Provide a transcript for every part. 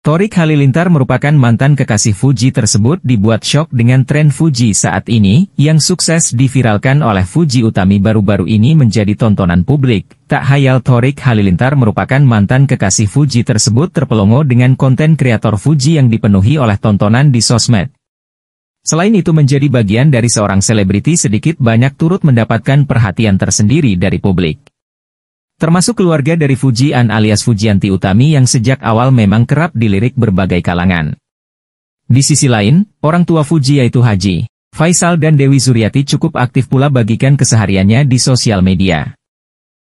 Torik Halilintar merupakan mantan kekasih Fuji tersebut dibuat shock dengan tren Fuji saat ini, yang sukses diviralkan oleh Fuji Utami baru-baru ini menjadi tontonan publik. Tak hayal Torik Halilintar merupakan mantan kekasih Fuji tersebut terpelongo dengan konten kreator Fuji yang dipenuhi oleh tontonan di sosmed. Selain itu menjadi bagian dari seorang selebriti sedikit banyak turut mendapatkan perhatian tersendiri dari publik. Termasuk keluarga dari Fujian alias Fujianti Utami yang sejak awal memang kerap dilirik berbagai kalangan. Di sisi lain, orang tua Fuji yaitu Haji, Faisal dan Dewi Zuriati cukup aktif pula bagikan kesehariannya di sosial media.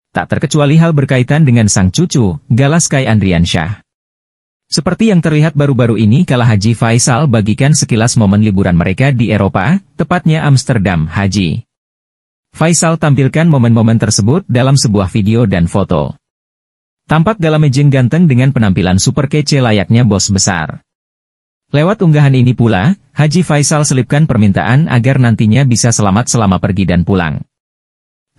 Tak terkecuali hal berkaitan dengan sang cucu, Galas Kai Andriansyah. Seperti yang terlihat baru-baru ini kala Haji Faisal bagikan sekilas momen liburan mereka di Eropa, tepatnya Amsterdam, Haji. Faisal tampilkan momen-momen tersebut dalam sebuah video dan foto. Tampak dalam mejeng ganteng dengan penampilan super kece layaknya bos besar. Lewat unggahan ini pula, Haji Faisal selipkan permintaan agar nantinya bisa selamat selama pergi dan pulang.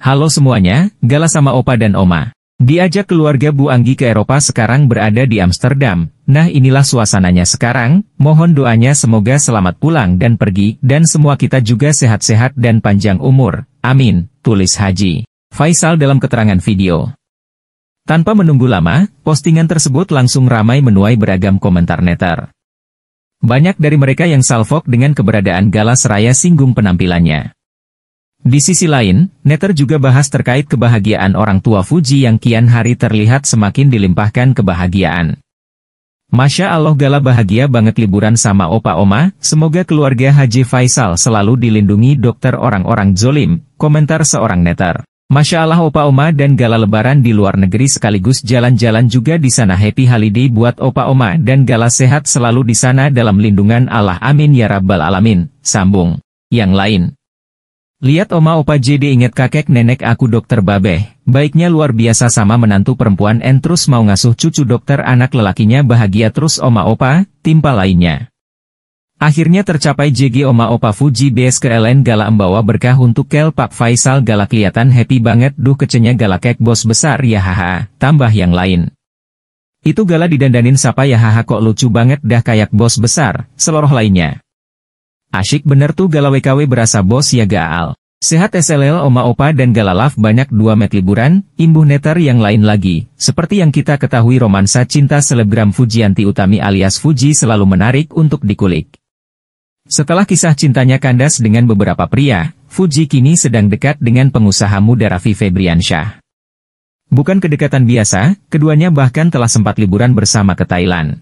Halo semuanya, Gala sama Opa dan Oma. Diajak keluarga Bu Anggi ke Eropa sekarang berada di Amsterdam, nah inilah suasananya sekarang, mohon doanya semoga selamat pulang dan pergi, dan semua kita juga sehat-sehat dan panjang umur, Amin, tulis Haji. Faisal dalam keterangan video. Tanpa menunggu lama, postingan tersebut langsung ramai menuai beragam komentar netter. Banyak dari mereka yang salfok dengan keberadaan Galas Seraya singgung penampilannya. Di sisi lain, netter juga bahas terkait kebahagiaan orang tua Fuji yang kian hari terlihat semakin dilimpahkan kebahagiaan. Masya Allah gala bahagia banget liburan sama opa oma, semoga keluarga Haji Faisal selalu dilindungi dokter orang-orang zolim, Komentar seorang netter. Masya Allah Opa Oma dan gala lebaran di luar negeri sekaligus jalan-jalan juga di sana happy holiday buat Opa Oma dan gala sehat selalu di sana dalam lindungan Allah amin ya rabbal alamin, sambung. Yang lain. Lihat Oma Opa JD inget kakek nenek aku dokter Babeh, baiknya luar biasa sama menantu perempuan en mau ngasuh cucu dokter anak lelakinya bahagia terus Oma Opa, timpa lainnya. Akhirnya tercapai JG Oma Opa Fuji BS ke LN Gala membawa berkah untuk Kel Pak Faisal Gala kelihatan happy banget duh kecenya Gala kek bos besar ya haha, tambah yang lain. Itu Gala didandanin sapa ya haha kok lucu banget dah kayak bos besar, seloroh lainnya. Asyik bener tuh Gala WKW berasa bos ya gaal. Sehat SLL Oma Opa dan Gala Love banyak dua met liburan, imbuh neter yang lain lagi. Seperti yang kita ketahui romansa cinta selebgram Fujianti Utami alias Fuji selalu menarik untuk dikulik. Setelah kisah cintanya kandas dengan beberapa pria, Fuji kini sedang dekat dengan pengusaha muda Raffi Febriansyah. Bukan kedekatan biasa, keduanya bahkan telah sempat liburan bersama ke Thailand.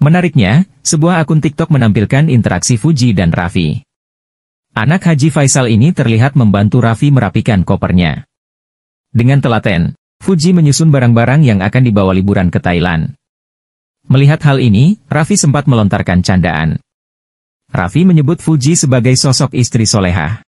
Menariknya, sebuah akun TikTok menampilkan interaksi Fuji dan Raffi. Anak Haji Faisal ini terlihat membantu Raffi merapikan kopernya. Dengan telaten, Fuji menyusun barang-barang yang akan dibawa liburan ke Thailand. Melihat hal ini, Raffi sempat melontarkan candaan. Raffi menyebut Fuji sebagai sosok istri solehah.